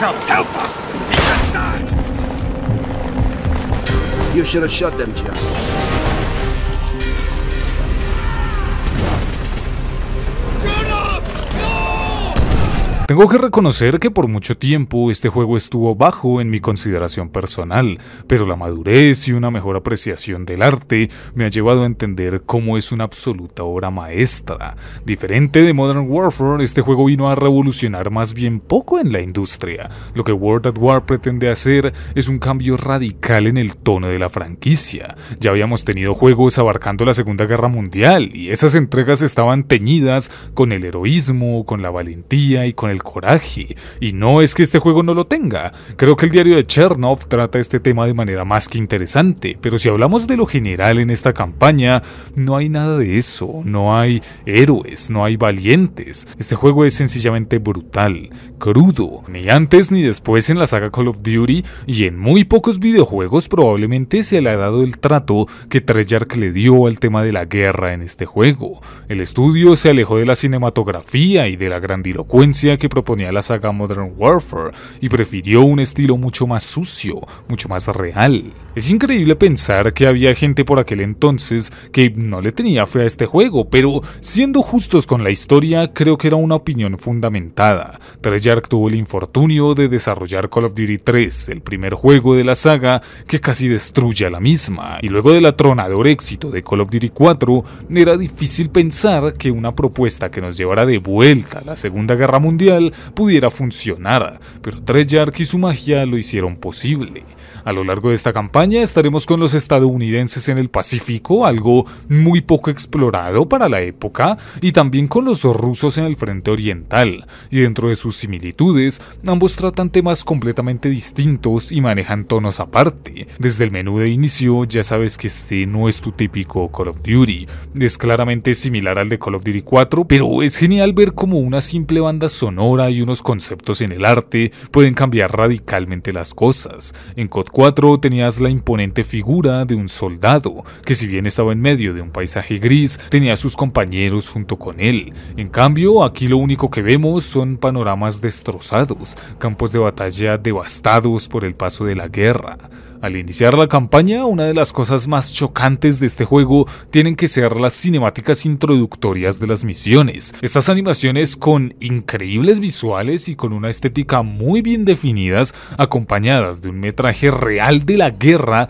help! Help us! He can die! You should have shot them, Jack. Tengo que reconocer que por mucho tiempo este juego estuvo bajo en mi consideración personal, pero la madurez y una mejor apreciación del arte me ha llevado a entender cómo es una absoluta obra maestra. Diferente de Modern Warfare, este juego vino a revolucionar más bien poco en la industria. Lo que World at War pretende hacer es un cambio radical en el tono de la franquicia. Ya habíamos tenido juegos abarcando la Segunda Guerra Mundial y esas entregas estaban teñidas con el heroísmo, con la valentía y con el coraje. Y no es que este juego no lo tenga. Creo que el diario de Chernov trata este tema de manera más que interesante, pero si hablamos de lo general en esta campaña, no hay nada de eso. No hay héroes, no hay valientes. Este juego es sencillamente brutal, crudo. Ni antes ni después en la saga Call of Duty y en muy pocos videojuegos probablemente se le ha dado el trato que Treyarch le dio al tema de la guerra en este juego. El estudio se alejó de la cinematografía y de la grandilocuencia que proponía la saga Modern Warfare y prefirió un estilo mucho más sucio, mucho más real. Es increíble pensar que había gente por aquel entonces que no le tenía fe a este juego, pero siendo justos con la historia, creo que era una opinión fundamentada. Treyarch tuvo el infortunio de desarrollar Call of Duty 3, el primer juego de la saga que casi destruye a la misma, y luego del atronador éxito de Call of Duty 4, era difícil pensar que una propuesta que nos llevara de vuelta a la Segunda Guerra Mundial pudiera funcionar, pero Treyarch y su magia lo hicieron posible. A lo largo de esta campaña estaremos con los estadounidenses en el Pacífico, algo muy poco explorado para la época, y también con los rusos en el frente oriental, y dentro de sus similitudes, ambos tratan temas completamente distintos y manejan tonos aparte. Desde el menú de inicio ya sabes que este no es tu típico Call of Duty, es claramente similar al de Call of Duty 4, pero es genial ver cómo una simple banda sonora y unos conceptos en el arte pueden cambiar radicalmente las cosas. En 4 tenías la imponente figura de un soldado, que si bien estaba en medio de un paisaje gris, tenía a sus compañeros junto con él. En cambio, aquí lo único que vemos son panoramas destrozados, campos de batalla devastados por el paso de la guerra. Al iniciar la campaña, una de las cosas más chocantes de este juego tienen que ser las cinemáticas introductorias de las misiones. Estas animaciones con increíbles visuales y con una estética muy bien definidas, acompañadas de un metraje real de la guerra,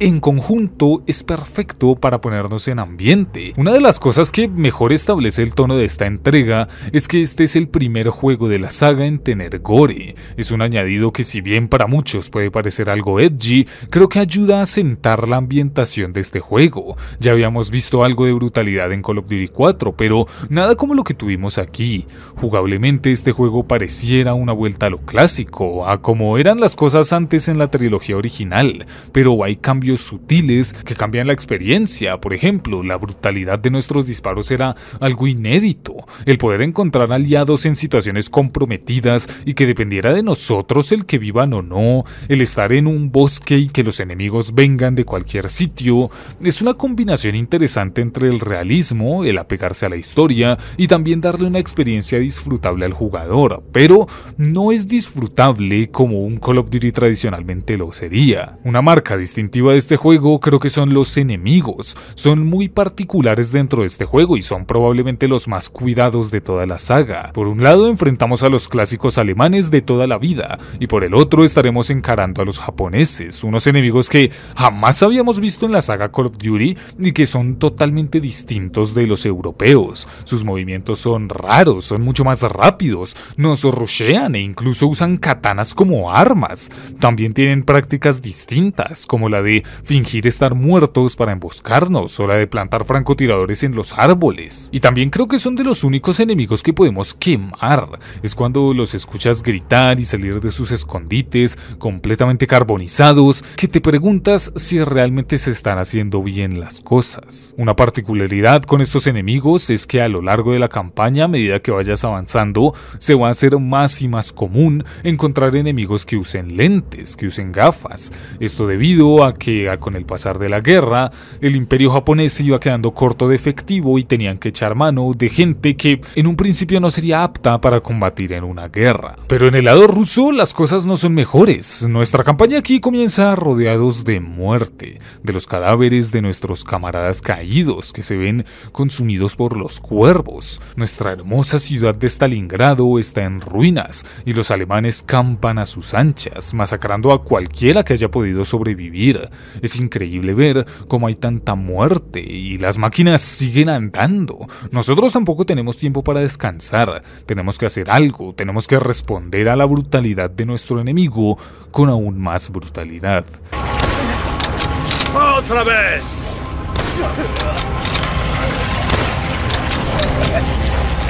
en conjunto es perfecto para ponernos en ambiente. Una de las cosas que mejor establece el tono de esta entrega es que este es el primer juego de la saga en tener gore. Es un añadido que si bien para muchos puede parecer algo edgy, creo que ayuda a sentar la ambientación de este juego. Ya habíamos visto algo de brutalidad en Call of Duty 4, pero nada como lo que tuvimos aquí. Jugablemente este juego pareciera una vuelta a lo clásico, a como eran las cosas antes en la trilogía original, pero hay cambios sutiles que cambian la experiencia. Por ejemplo, la brutalidad de nuestros disparos era algo inédito. El poder encontrar aliados en situaciones comprometidas y que dependiera de nosotros el que vivan o no, el estar en un bosque y que los enemigos vengan de cualquier sitio, es una combinación interesante entre el realismo, el apegarse a la historia y también darle una experiencia disfrutable al jugador, pero no es disfrutable como un Call of Duty tradicionalmente lo sería. Una marca distintiva de este juego creo que son los enemigos. Son muy particulares dentro de este juego y son probablemente los más cuidados de toda la saga. Por un lado enfrentamos a los clásicos alemanes de toda la vida y por el otro estaremos encarando a los japoneses, unos enemigos que jamás habíamos visto en la saga Call of Duty y que son totalmente distintos de los europeos. Sus movimientos son raros, son mucho más rápidos, nos rushean e incluso usan katanas como armas. También tienen prácticas distintas, como la de fingir estar muertos para emboscarnos, hora de plantar francotiradores en los árboles. Y también creo que son de los únicos enemigos que podemos quemar. Es cuando los escuchas gritar y salir de sus escondites, completamente carbonizados, que te preguntas si realmente se están haciendo bien las cosas. Una particularidad con estos enemigos es que a lo largo de la campaña, a medida que vayas avanzando, se va a hacer más y más común encontrar enemigos que usen lentes, que usen gafas. Esto debido a que con el pasar de la guerra, el imperio japonés se iba quedando corto de efectivo y tenían que echar mano de gente que en un principio no sería apta para combatir en una guerra. Pero en el lado ruso las cosas no son mejores. Nuestra campaña aquí comienza rodeados de muerte, de los cadáveres de nuestros camaradas caídos que se ven consumidos por los cuervos. Nuestra hermosa ciudad de Stalingrado está en ruinas y los alemanes campan a sus anchas, masacrando a cualquiera que haya podido sobrevivir. Es increíble ver cómo hay tanta muerte y las máquinas siguen andando. Nosotros tampoco tenemos tiempo para descansar, tenemos que hacer algo, tenemos que responder a la brutalidad de nuestro enemigo con aún más brutalidad. ¡Otra vez!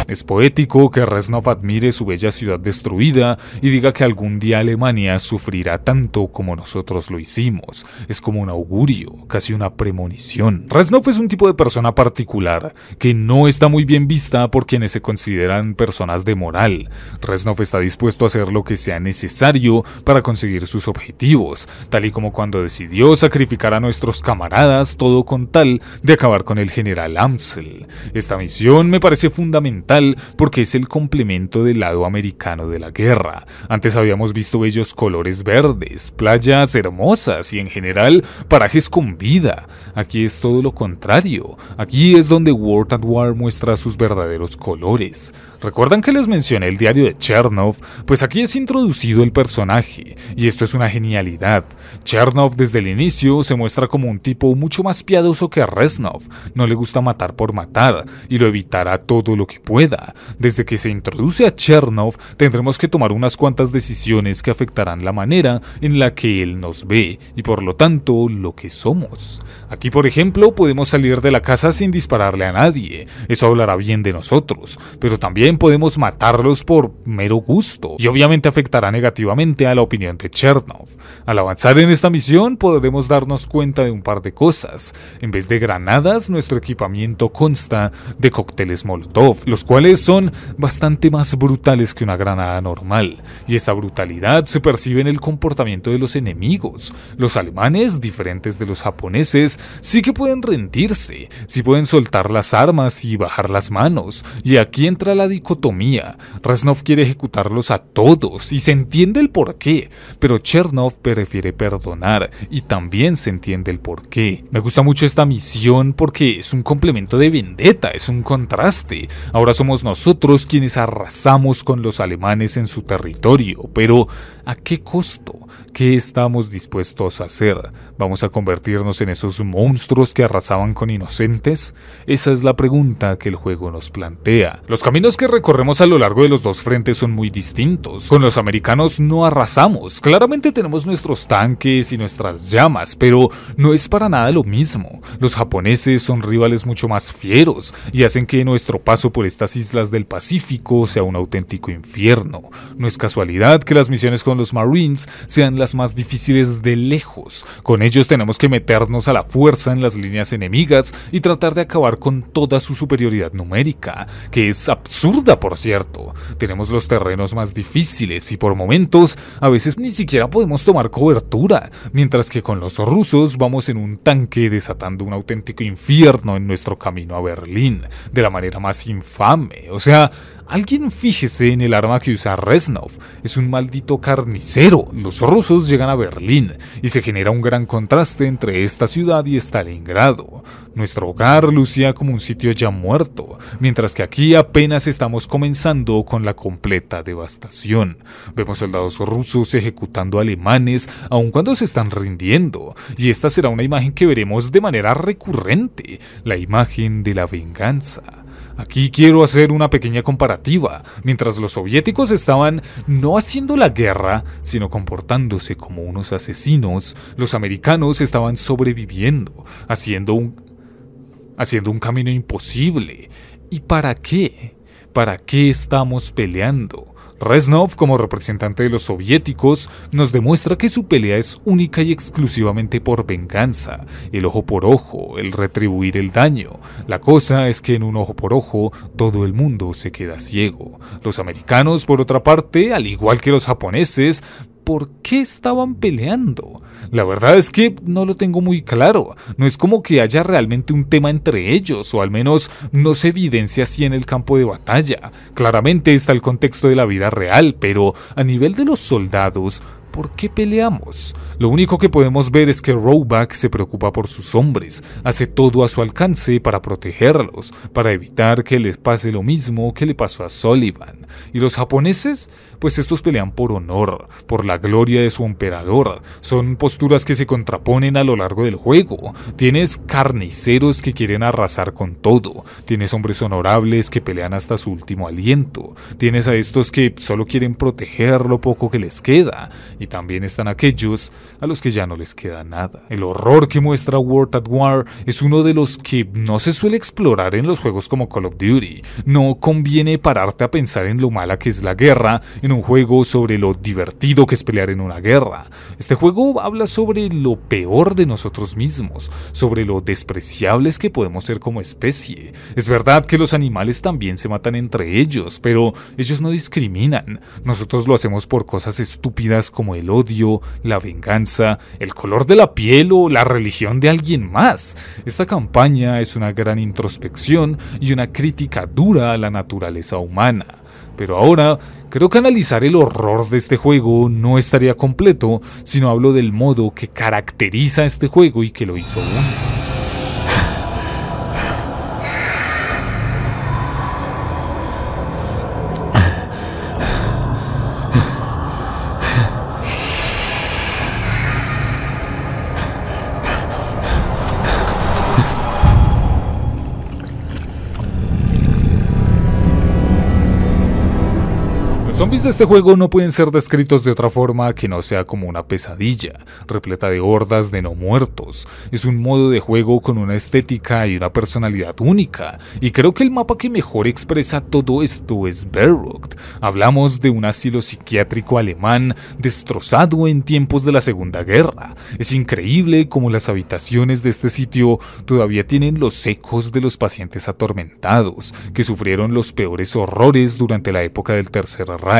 Es poético que Reznov admire su bella ciudad destruida y diga que algún día Alemania sufrirá tanto como nosotros lo hicimos. Es como un augurio, casi una premonición. Reznov es un tipo de persona particular que no está muy bien vista por quienes se consideran personas de moral. Reznov está dispuesto a hacer lo que sea necesario para conseguir sus objetivos, tal y como cuando decidió sacrificar a nuestros camaradas todo con tal de acabar con el general Amsel. Esta misión me parece fundamental porque es el complemento del lado americano de la guerra. Antes habíamos visto bellos colores verdes, playas hermosas y en general parajes con vida. Aquí es todo lo contrario. Aquí es donde World at War muestra sus verdaderos colores. ¿Recuerdan que les mencioné el diario de Chernov? Pues aquí es introducido el personaje, y esto es una genialidad. Chernov desde el inicio se muestra como un tipo mucho más piadoso que Reznov, no le gusta matar por matar, y lo evitará todo lo que pueda. Desde que se introduce a Chernov, tendremos que tomar unas cuantas decisiones que afectarán la manera en la que él nos ve, y por lo tanto, lo que somos. Aquí, por ejemplo, podemos salir de la casa sin dispararle a nadie, eso hablará bien de nosotros, pero también podemos matarlos por mero gusto, y obviamente afectará negativamente a la opinión de Chernov. Al avanzar en esta misión podremos darnos cuenta de un par de cosas. En vez de granadas, nuestro equipamiento consta de cócteles Molotov, los cuales son bastante más brutales que una granada normal, y esta brutalidad se percibe en el comportamiento de los enemigos. Los alemanes, diferentes de los japoneses, sí que pueden rendirse, sí pueden soltar las armas y bajar las manos, y aquí entra la dicotomía. Reznov quiere ejecutarlos a todos y se entiende el porqué, pero Chernov prefiere perdonar y también se entiende el porqué. Me gusta mucho esta misión porque es un complemento de vendetta, es un contraste. Ahora somos nosotros quienes arrasamos con los alemanes en su territorio, pero ¿A qué costo? ¿Qué estamos dispuestos a hacer? ¿Vamos a convertirnos en esos monstruos que arrasaban con inocentes? Esa es la pregunta que el juego nos plantea. Los caminos que recorremos a lo largo de los dos frentes son muy distintos. Con los americanos no arrasamos. Claramente tenemos nuestros tanques y nuestras llamas, pero no es para nada lo mismo. Los japoneses son rivales mucho más fieros y hacen que nuestro paso por estas islas del Pacífico sea un auténtico infierno. No es casualidad que las misiones con los Marines sean las más difíciles de lejos. Con ellos tenemos que meternos a la fuerza en las líneas enemigas y tratar de acabar con toda su superioridad numérica, que es absurda por cierto. Tenemos los terrenos más difíciles y por momentos a veces ni siquiera podemos tomar cobertura, mientras que con los rusos vamos en un tanque desatando un auténtico infierno en nuestro camino a Berlín, de la manera más infame. O sea, Alguien fíjese en el arma que usa Reznov. Es un maldito carnicero. Los rusos llegan a Berlín y se genera un gran contraste entre esta ciudad y Stalingrado. Nuestro hogar lucía como un sitio ya muerto, mientras que aquí apenas estamos comenzando con la completa devastación. Vemos soldados rusos ejecutando alemanes, aun cuando se están rindiendo, y esta será una imagen que veremos de manera recurrente, la imagen de la venganza. Aquí quiero hacer una pequeña comparativa. Mientras los soviéticos estaban no haciendo la guerra, sino comportándose como unos asesinos, los americanos estaban sobreviviendo, haciendo un, haciendo un camino imposible. ¿Y para qué? ¿Para qué estamos peleando? Reznov, como representante de los soviéticos, nos demuestra que su pelea es única y exclusivamente por venganza, el ojo por ojo, el retribuir el daño. La cosa es que en un ojo por ojo todo el mundo se queda ciego. Los americanos, por otra parte, al igual que los japoneses, por qué estaban peleando. La verdad es que no lo tengo muy claro. No es como que haya realmente un tema entre ellos, o al menos no se evidencia así en el campo de batalla. Claramente está el contexto de la vida real, pero a nivel de los soldados, ¿por qué peleamos? Lo único que podemos ver es que Roback se preocupa por sus hombres, hace todo a su alcance para protegerlos, para evitar que les pase lo mismo que le pasó a Sullivan. ¿Y los japoneses? pues estos pelean por honor, por la gloria de su emperador. Son posturas que se contraponen a lo largo del juego. Tienes carniceros que quieren arrasar con todo, tienes hombres honorables que pelean hasta su último aliento, tienes a estos que solo quieren proteger lo poco que les queda, y también están aquellos a los que ya no les queda nada. El horror que muestra World at War es uno de los que no se suele explorar en los juegos como Call of Duty. No conviene pararte a pensar en lo mala que es la guerra en un juego sobre lo divertido que es pelear en una guerra. Este juego habla sobre lo peor de nosotros mismos, sobre lo despreciables que podemos ser como especie. Es verdad que los animales también se matan entre ellos, pero ellos no discriminan. Nosotros lo hacemos por cosas estúpidas como el odio, la venganza, el color de la piel o la religión de alguien más. Esta campaña es una gran introspección y una crítica dura a la naturaleza humana. Pero ahora creo que analizar el horror de este juego no estaría completo si no hablo del modo que caracteriza este juego y que lo hizo Los zombies de este juego no pueden ser descritos de otra forma que no sea como una pesadilla, repleta de hordas de no muertos. Es un modo de juego con una estética y una personalidad única, y creo que el mapa que mejor expresa todo esto es Berrucht. Hablamos de un asilo psiquiátrico alemán destrozado en tiempos de la Segunda Guerra. Es increíble como las habitaciones de este sitio todavía tienen los ecos de los pacientes atormentados, que sufrieron los peores horrores durante la época del Tercer Reich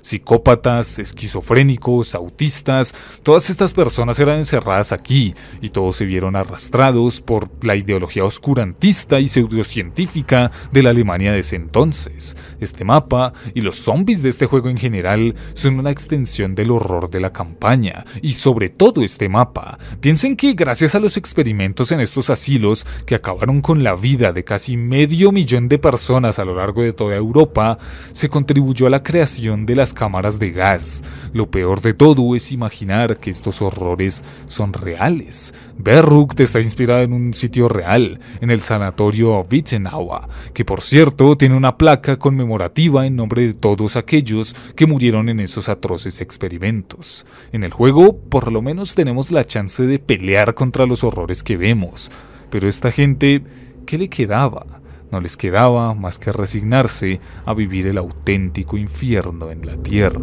psicópatas, esquizofrénicos, autistas, todas estas personas eran encerradas aquí y todos se vieron arrastrados por la ideología oscurantista y pseudocientífica de la Alemania de ese entonces. Este mapa y los zombies de este juego en general son una extensión del horror de la campaña y sobre todo este mapa. Piensen que gracias a los experimentos en estos asilos que acabaron con la vida de casi medio millón de personas a lo largo de toda Europa, se contribuyó a la creación de las cámaras de gas. Lo peor de todo es imaginar que estos horrores son reales. te está inspirada en un sitio real, en el sanatorio Wittenauer, que por cierto tiene una placa conmemorativa en nombre de todos aquellos que murieron en esos atroces experimentos. En el juego, por lo menos tenemos la chance de pelear contra los horrores que vemos. Pero esta gente, ¿qué le quedaba? No les quedaba más que resignarse a vivir el auténtico infierno en la tierra.